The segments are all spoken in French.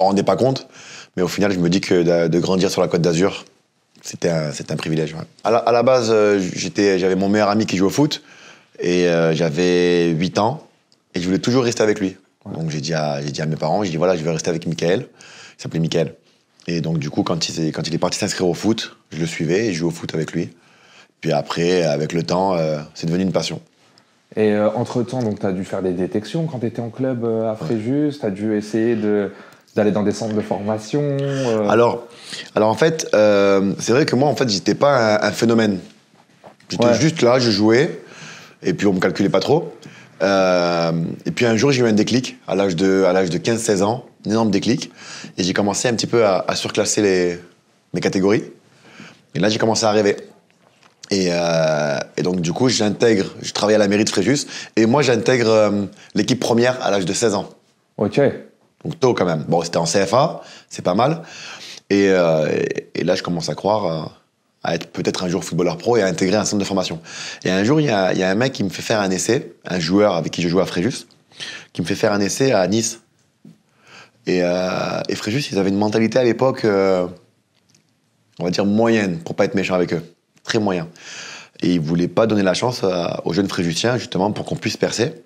On rendais pas compte, mais au final, je me dis que de, grandir sur la Côte d'Azur, c'était un, privilège. À, la, base, euh, j'avais mon meilleur ami qui joue au foot, et euh, j'avais 8 ans, et je voulais toujours rester avec lui. Donc j'ai dit, à, mes parents, j'ai dit voilà, je vais rester avec Michael. Il s'appelait Michael. Et donc du coup, quand il, est parti s'inscrire au foot, je le suivais et je jouais au foot avec lui. Puis après, avec le temps, euh, c'est devenu une passion. Et entre-temps, tu as dû faire des détections quand tu étais en club à Fréjus, tu as dû essayer de, d'aller dans des centres de formation euh alors, alors, en fait, euh, c'est vrai que moi, en fait, j'étais pas un, phénomène. J'étais juste là, je jouais, et puis on me calculait pas trop. Euh, et puis un jour, j'ai eu un déclic à l'âge de, à de 15-16 ans, un énorme déclic, et j'ai commencé un petit peu à, surclasser les, mes catégories. Et là, j'ai commencé à rêver. Et, donc, du coup, j'intègre, je travaille à la mairie de Fréjus, et moi, j'intègre l'équipe première à l'âge de 16 ans. Ok. Donc tôt quand même. Bon, c'était en CFA, c'est pas mal. Euh, et, là, je commence à croire euh, à être peut-être un jour footballeur pro et à intégrer un centre de formation. Et un jour, il y, a, un mec qui me fait faire un essai, un joueur avec qui je jouais à Fréjus, qui me fait faire un essai à Nice. Et, euh, et Fréjus, ils avaient une mentalité à l'époque, on va dire moyenne, pour pas être méchant avec eux. Très moyen. Et ils voulaient pas donner la chance aux jeunes Fréjusiens, justement, pour qu'on puisse percer.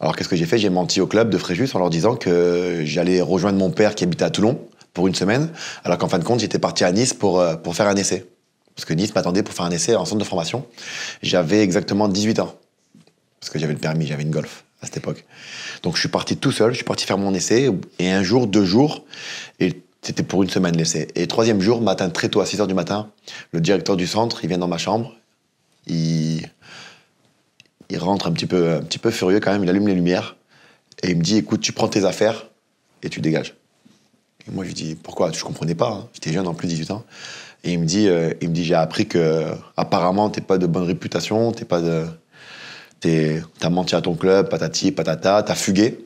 Alors qu'est-ce que j'ai fait J'ai menti au club de Fréjus en leur disant que j'allais rejoindre mon père qui habitait à Toulon pour une semaine, alors qu'en fin de compte j'étais parti à Nice pour, euh, pour faire un essai. Parce que Nice m'attendait pour faire un essai en centre de formation. J'avais exactement 18 ans. Parce que j'avais le permis, j'avais une golf à cette époque. Donc je suis parti tout seul, je suis parti faire mon essai, et un jour, deux jours, et c'était pour une semaine l'essai. Et troisième jour, matin très tôt, à 6 h du matin, le directeur du centre, il vient dans ma chambre, il il rentre un petit, peu, un petit peu furieux quand même, il allume les lumières et il me dit écoute, tu prends tes affaires et tu dégages. Et moi je lui dis pourquoi Je comprenais pas, hein. j'étais jeune en plus de 18 ans. Et il me dit euh, il me dit j'ai appris que apparemment t'es pas de bonne réputation, t'es pas de t'as menti à ton club, patati patata, as fugué.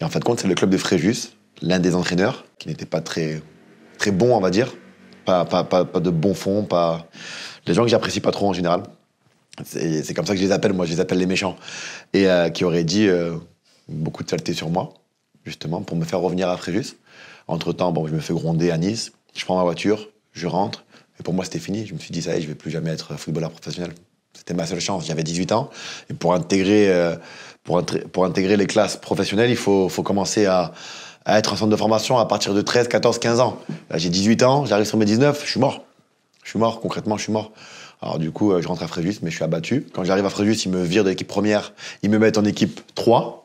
Et en fin de compte, c'est le club de Fréjus, l'un des entraîneurs qui n'était pas très très bon, on va dire, pas pas, pas, pas de bon fond, pas les gens que j'apprécie pas trop en général. C'est comme ça que je les appelle, moi, je les appelle les méchants. Et euh, qui auraient dit euh, beaucoup de saleté sur moi, justement, pour me faire revenir à Fréjus. Entre-temps, bon, je me fais gronder à Nice, je prends ma voiture, je rentre. Et pour moi, c'était fini. Je me suis dit, ça y est, je vais plus jamais être footballeur professionnel. C'était ma seule chance. J'avais 18 ans. Et pour intégrer, euh, pour, intégrer les classes professionnelles, il faut, commencer à, à être en centre de formation à partir de 13, 14, 15 ans. Là, j'ai 18 ans, j'arrive sur mes 19, je suis mort. Je suis mort, concrètement, je suis mort. Alors du coup, euh, je rentre à Fréjus, mais je suis abattu. Quand j'arrive à Fréjus, ils me virent de l'équipe première, ils me mettent en équipe 3.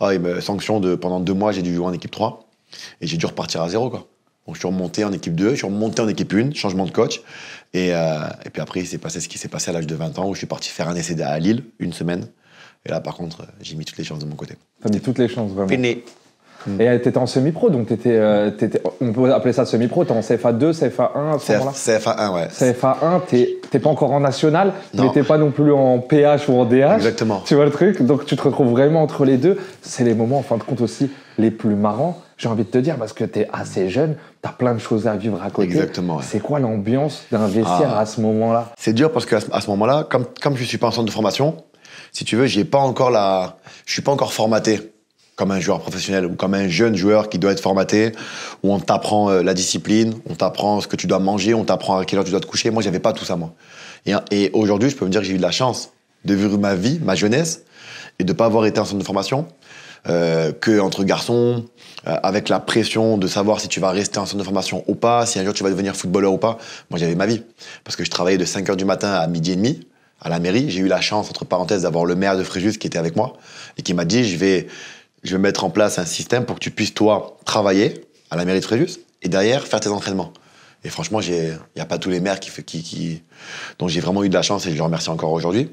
Ah, de, pendant deux mois, j'ai dû jouer en équipe 3. Et j'ai dû repartir à zéro, quoi. Donc je suis remonté en équipe 2, je suis remonté en équipe 1, changement de coach. Euh, et, puis après, il s'est passé ce qui s'est passé à l'âge de 20 ans, où je suis parti faire un essai à Lille, une semaine. Et là, par contre, j'ai mis toutes les chances de mon côté. T'as mis toutes les chances, vraiment. Et tu étais en semi-pro, donc euh, t'étais, on peut appeler ça semi-pro, t'es en CFA2, CFA1 à ce CFA1, ouais. CFA1, t'es, t'es pas encore en national, non. mais t'es pas non plus en PH ou en DH. Exactement. Tu vois le truc Donc tu te retrouves vraiment entre les deux. C'est les moments, en fin de compte, aussi les plus marrants, j'ai envie de te dire, parce que t'es assez jeune, t'as plein de choses à vivre à côté. Exactement. C'est quoi l'ambiance d'investir ah. à ce moment-là C'est dur parce qu'à ce, à ce moment-là, comme, comme je suis pas en centre de formation, si tu veux, j'ai pas encore la, je suis pas encore formaté comme un joueur professionnel ou comme un jeune joueur qui doit être formaté, où on t'apprend euh, la discipline, on t'apprend ce que tu dois manger, on t'apprend à quelle heure tu dois te coucher. Moi, j'avais pas tout ça, moi. Et, aujourd'hui, je peux me dire que j'ai eu de la chance de vivre ma vie, ma jeunesse, et de pas avoir été en centre de formation. Euh, que entre garçons, euh, avec la pression de savoir si tu vas rester en centre de formation ou pas, si un jour tu vas devenir footballeur ou pas. Moi, j'avais ma vie. Parce que je travaillais de 5h du matin à midi et demi à la mairie. J'ai eu la chance, entre parenthèses, d'avoir le maire de Fréjus qui était avec moi et qui m'a dit, je vais, je vais mettre en place un système pour que tu puisses, toi, travailler à la mairie de Fréjus et derrière faire tes entraînements. Et franchement, il n'y a pas tous les maires qui, qui, dont j'ai vraiment eu de la chance et je les remercie encore aujourd'hui.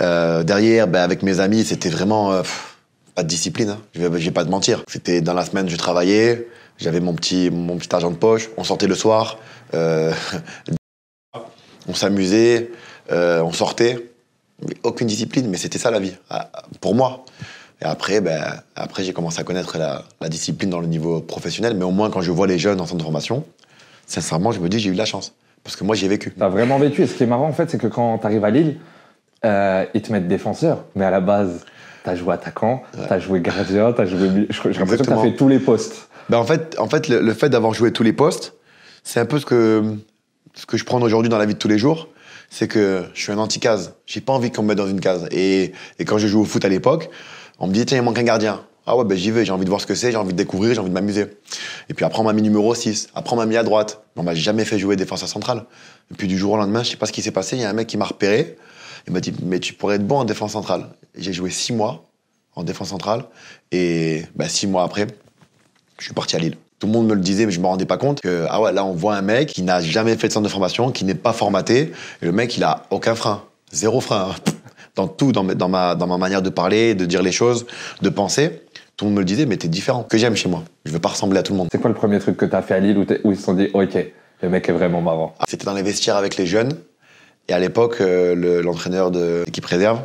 Euh, derrière, ben, avec mes amis, c'était vraiment euh, pas de discipline. Hein. Je, ne vais pas te mentir. C'était dans la semaine, je travaillais, j'avais mon petit, mon petit argent de poche. On sortait le soir, euh, on s'amusait, on sortait. Aucune discipline, mais c'était ça la vie pour moi. Et après, ben, après j'ai commencé à connaître la, discipline dans le niveau professionnel, mais au moins quand je vois les jeunes en centre de formation, sincèrement, je me dis j'ai eu de la chance. Parce que moi, j'ai vécu. T'as vraiment vécu. Et ce qui est marrant, en fait, c'est que quand t'arrives à Lille, euh, ils te mettent défenseur. Mais à la base, t'as joué attaquant, tu t'as joué gardien, t'as joué. J'ai l'impression que t'as fait tous les postes. Ben en fait, en fait, le, fait d'avoir joué tous les postes, c'est un peu ce que, ce que je prends aujourd'hui dans la vie de tous les jours c'est que je suis un anti-case. J'ai pas envie qu'on me mette dans une case. Et, et, quand je joue au foot à l'époque, on me dit, tiens, il manque un gardien. Ah ouais, ben j'y vais, j'ai envie de voir ce que c'est, j'ai envie de découvrir, j'ai envie de m'amuser. Et puis après, on m'a mis numéro 6, après, on m'a mis à droite. Mais on m'a jamais fait jouer défenseur central. Et puis du jour au lendemain, je sais pas ce qui s'est passé, il y a un mec qui m'a repéré. Il m'a dit, mais tu pourrais être bon en défense centrale. J'ai joué 6 mois en défense centrale. Et 6 ben, mois après, je suis parti à Lille. Tout le monde me le disait, mais je me rendais pas compte que, ah ouais, là, on voit un mec qui n'a jamais fait de centre de formation, qui n'est pas formaté. Et le mec, il a aucun frein. Zéro frein. Hein dans tout, dans, ma, manière de parler, de dire les choses, de penser. Tout le monde me le disait, mais t'es différent. Que j'aime chez moi. Je veux pas ressembler à tout le monde. C'est quoi le premier truc que t'as fait à Lille où, où ils se sont dit, ok, le mec est vraiment marrant ah, C'était dans les vestiaires avec les jeunes. Et à l'époque, euh, l'entraîneur de l'équipe réserve,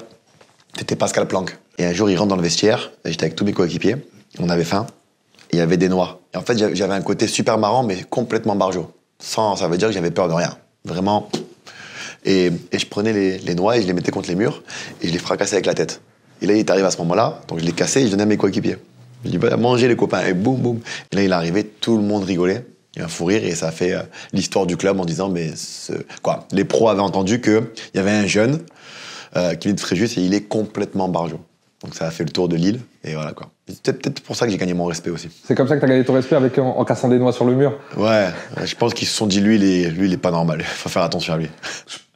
c'était Pascal Planck. Et un jour, il rentre dans le vestiaire. J'étais avec tous mes coéquipiers. On avait faim. Il y avait des noix. Et en fait, j'avais un côté super marrant, mais complètement barjo. Sans, ça veut dire que j'avais peur de rien. Vraiment, et, je prenais les, noix et je les mettais contre les murs et je les fracassais avec la tête. Et là, il est arrivé à ce moment-là, donc je l'ai cassé et je donnais à mes coéquipiers. Je dis, mangez les copains, et boum, boum. Et là, il est arrivé, tout le monde rigolait. Il y a un fou rire et ça a fait euh, l'histoire du club en disant, mais ce... quoi, les pros avaient entendu qu'il y avait un jeune euh, qui est de Fréjus et il est complètement barjot. Donc ça a fait le tour de l'île et voilà quoi. C'est peut-être pour ça que j'ai gagné mon respect aussi. C'est comme ça que as gagné ton respect avec en, cassant des noix sur le mur. Ouais, je pense qu'ils se sont dit lui, il est, lui, il est pas normal. Faut faire attention à lui.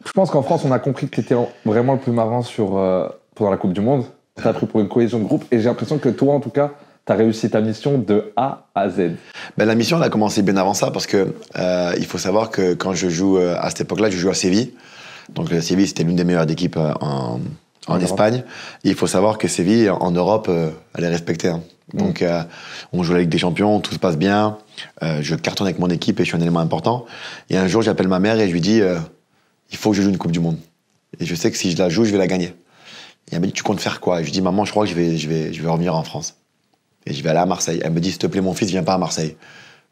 Je pense qu'en France, on a compris que tu étais vraiment le plus marrant sur, euh, pendant la Coupe du Monde. Tu as pris pour une cohésion de groupe et j'ai l'impression que toi, en tout cas, tu as réussi ta mission de A à Z. Ben, la mission, elle a commencé bien avant ça parce que euh, il faut savoir que quand je joue euh, à cette époque-là, je joue à Séville. Donc Séville, c'était l'une des meilleures équipes en, Espagne. il faut savoir que Séville, en Europe, elle est respectée. Hein. Mm. Donc, on joue la Ligue des Champions, tout se passe bien. je cartonne avec mon équipe et je suis un élément important. Et un jour, j'appelle ma mère et je lui dis il faut que je joue une Coupe du Monde. Et je sais que si je la joue, je vais la gagner. Et elle me dit, tu comptes faire quoi je dis, maman, je crois que je vais, je, vais, je vais revenir en France. Et je vais aller à Marseille. Elle me dit, s'il te plaît, mon fils, viens pas à Marseille.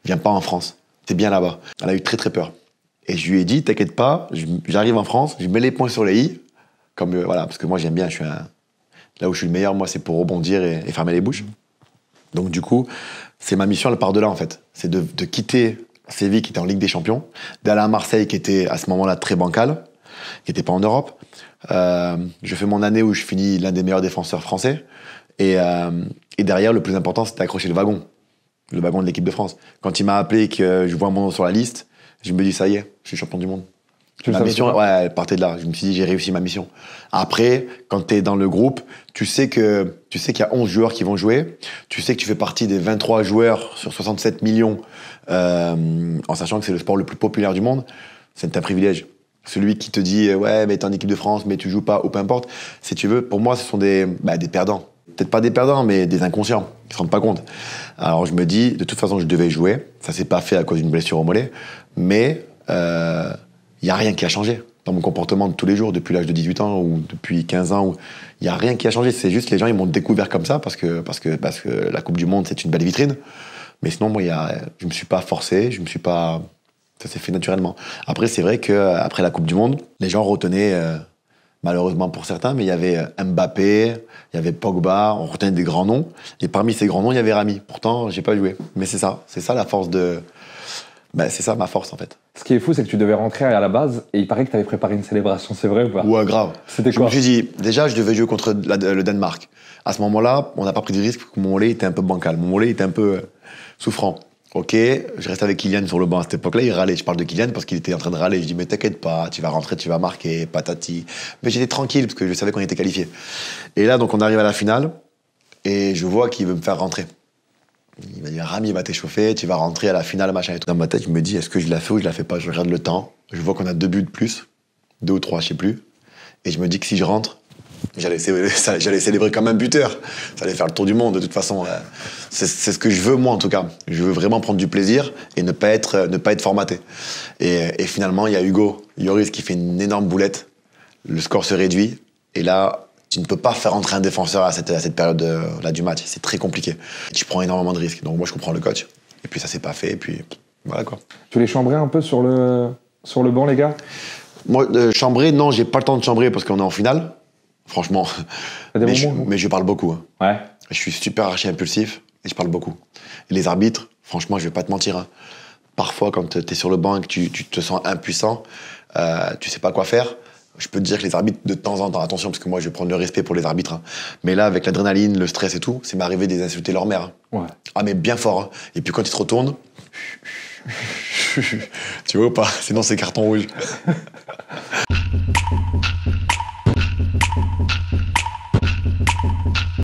Viens pas en France. T'es bien là-bas. Elle a eu très, très peur. Et je lui ai dit, t'inquiète pas, j'arrive en France, je mets les points sur les i. Comme, euh, voilà, parce que moi, j'aime bien. Je suis Là où je suis le meilleur, moi, c'est pour rebondir et, fermer les bouches. Donc, du coup, c'est ma mission, elle part de là, en fait. C'est de quitter Séville qui était en Ligue des Champions, d'aller à Marseille qui était à ce moment-là très bancal, qui n'était pas en Europe. Euh, je fais mon année où je finis l'un des meilleurs défenseurs français. Et, euh, derrière, le plus important, c'était d'accrocher le wagon, le wagon de l'équipe de France. Quand il m'a appelé et que je vois mon nom sur la liste, je me dis, ça y est, je suis champion du monde. Tu ma mission, ouais, elle partait de là. Je me suis dit, j'ai réussi ma mission. Après, quand tu es dans le groupe, tu sais que tu sais qu'il y a 11 joueurs qui vont jouer. Tu sais que tu fais partie des 23 joueurs sur 67 millions, euh, en sachant que c'est le sport le plus populaire du monde. C'est un privilège. Celui qui te dit, ouais, mais t'es en équipe de France, mais tu joues pas, ou peu importe. Si tu veux, pour moi, ce sont des, bah, des perdants. Peut-être pas des perdants, mais des inconscients qui se rendent pas compte. Alors je me dis, de toute façon, je devais jouer. Ça s'est pas fait à cause d'une blessure au mollet, mais euh, il n'y a rien qui a changé dans mon comportement de tous les jours, depuis l'âge de 18 ans ou depuis 15 ans. Il n'y a rien qui a changé. C'est juste les gens, ils m'ont découvert comme ça parce que, parce, que, parce que la Coupe du Monde, c'est une belle vitrine. Mais sinon, moi, y a, je ne me suis pas forcé, je me suis pas. Ça s'est fait naturellement. Après, c'est vrai que après la Coupe du Monde, les gens retenaient. Euh, malheureusement pour certains, mais il y avait euh, Mbappé, il y avait Pogba, on retenait des grands noms. Et parmi ces grands noms, il y avait Rami. Pourtant, j'ai pas joué. Mais c'est ça, c'est ça la force de, ben, c'est ça ma force en fait. Ce qui est fou, c'est que tu devais rentrer à la base et il paraît que tu avais préparé une célébration, c'est vrai ou pas Ouais, grave. C'était quoi Je me suis dit, déjà, je devais jouer contre le Danemark. À ce moment-là, on n'a pas pris de risque, mon mollet était un peu bancal, mon mollet était un peu euh, souffrant. Ok, je reste avec Kylian sur le banc à cette époque-là, il râlait. Je parle de Kylian parce qu'il était en train de râler. Je dis, mais t'inquiète pas, tu vas rentrer, tu vas marquer, patati. Mais j'étais tranquille parce que je savais qu'on était qualifié. Et là, donc, on arrive à la finale et je vois qu'il veut me faire rentrer. Il m'a dit Rami, va t'échauffer, tu vas rentrer à la finale, machin et tout. Dans ma tête, je me dis est-ce que je la fais ou je la fais pas Je regarde le temps, je vois qu'on a deux buts de plus, deux ou trois, je sais plus. Et je me dis que si je rentre, j'allais célébrer, comme un buteur. Ça allait faire le tour du monde de toute façon. Euh, c'est, ce que je veux moi en tout cas. Je veux vraiment prendre du plaisir et ne pas être, ne pas être formaté. Et, et finalement, il y a Hugo Yoris qui fait une énorme boulette. Le score se réduit. Et là, tu ne peux pas faire entrer un défenseur à cette, période-là euh, du match. C'est très compliqué. Tu prends énormément de risques. Donc moi, je comprends le coach. Et puis ça s'est pas fait. Et puis voilà quoi. Tu les chambrais un peu sur le, sur le banc, les gars Moi, euh, chambrer, non, j'ai pas le temps de chambrer parce qu'on est en finale. Franchement. Mais je, parle beaucoup. Hein. Ouais. Je suis super archi impulsif et je parle beaucoup. les arbitres, franchement, je vais pas te mentir. Hein. Parfois, quand tu es sur le banc et que tu, te sens impuissant, euh, tu sais pas quoi faire je peux te dire que les arbitres, de temps en temps, attention, parce que moi, je vais prendre le respect pour les arbitres, hein. mais là, avec l'adrénaline, le stress et tout, c'est m'arriver de insulter leur mère. Hein. Ouais. Ah, mais bien fort. Hein. Et puis quand ils se retournent, tu vois ou pas C'est carton ces cartons